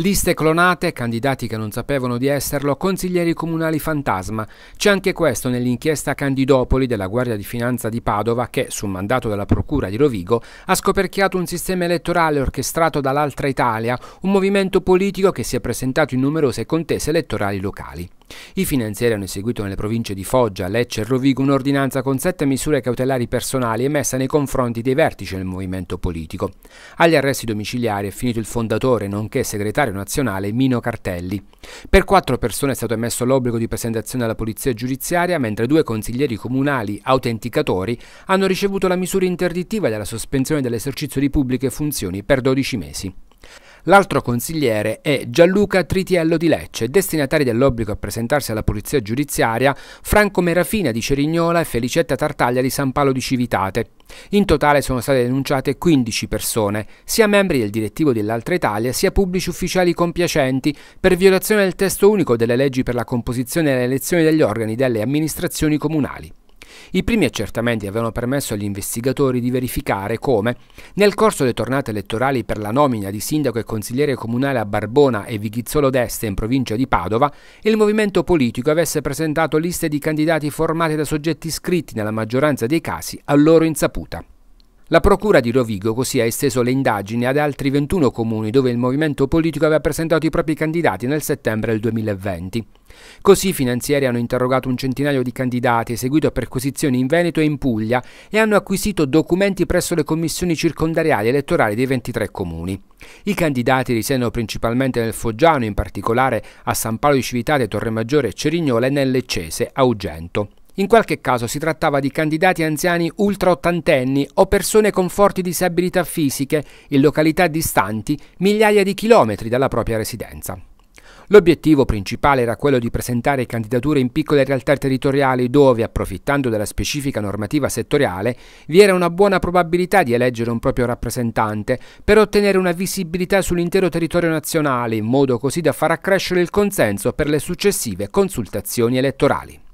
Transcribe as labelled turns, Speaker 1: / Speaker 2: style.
Speaker 1: Liste clonate, candidati che non sapevano di esserlo, consiglieri comunali fantasma. C'è anche questo nell'inchiesta Candidopoli della Guardia di Finanza di Padova che, su mandato della Procura di Rovigo, ha scoperchiato un sistema elettorale orchestrato dall'Altra Italia, un movimento politico che si è presentato in numerose contese elettorali locali. I finanzieri hanno eseguito nelle province di Foggia, Lecce e Rovigo un'ordinanza con sette misure cautelari personali emessa nei confronti dei vertici del movimento politico. Agli arresti domiciliari è finito il fondatore, nonché segretario nazionale Mino Cartelli. Per quattro persone è stato emesso l'obbligo di presentazione alla polizia giudiziaria, mentre due consiglieri comunali, autenticatori, hanno ricevuto la misura interdittiva della sospensione dell'esercizio di pubbliche funzioni per 12 mesi. L'altro consigliere è Gianluca Tritiello di Lecce, destinatario dell'obbligo a presentarsi alla polizia giudiziaria Franco Merafina di Cerignola e Felicetta Tartaglia di San Paolo di Civitate. In totale sono state denunciate 15 persone, sia membri del direttivo dell'Altra Italia, sia pubblici ufficiali compiacenti, per violazione del testo unico delle leggi per la composizione e l'elezione degli organi delle amministrazioni comunali. I primi accertamenti avevano permesso agli investigatori di verificare come, nel corso delle tornate elettorali per la nomina di sindaco e consigliere comunale a Barbona e Vighizzolo d'Este in provincia di Padova, il movimento politico avesse presentato liste di candidati formate da soggetti iscritti nella maggioranza dei casi a loro insaputa. La Procura di Rovigo così ha esteso le indagini ad altri 21 comuni dove il movimento politico aveva presentato i propri candidati nel settembre del 2020. Così i finanzieri hanno interrogato un centinaio di candidati, eseguito perquisizioni in Veneto e in Puglia e hanno acquisito documenti presso le commissioni circondariali elettorali dei 23 comuni. I candidati risiedono principalmente nel Foggiano, in particolare a San Paolo di Civitate, Torre Maggiore e Cerignola e nell'Eccese, a Ugento. In qualche caso si trattava di candidati anziani ultra ottantenni o persone con forti disabilità fisiche in località distanti migliaia di chilometri dalla propria residenza. L'obiettivo principale era quello di presentare candidature in piccole realtà territoriali dove, approfittando della specifica normativa settoriale, vi era una buona probabilità di eleggere un proprio rappresentante per ottenere una visibilità sull'intero territorio nazionale, in modo così da far accrescere il consenso per le successive consultazioni elettorali.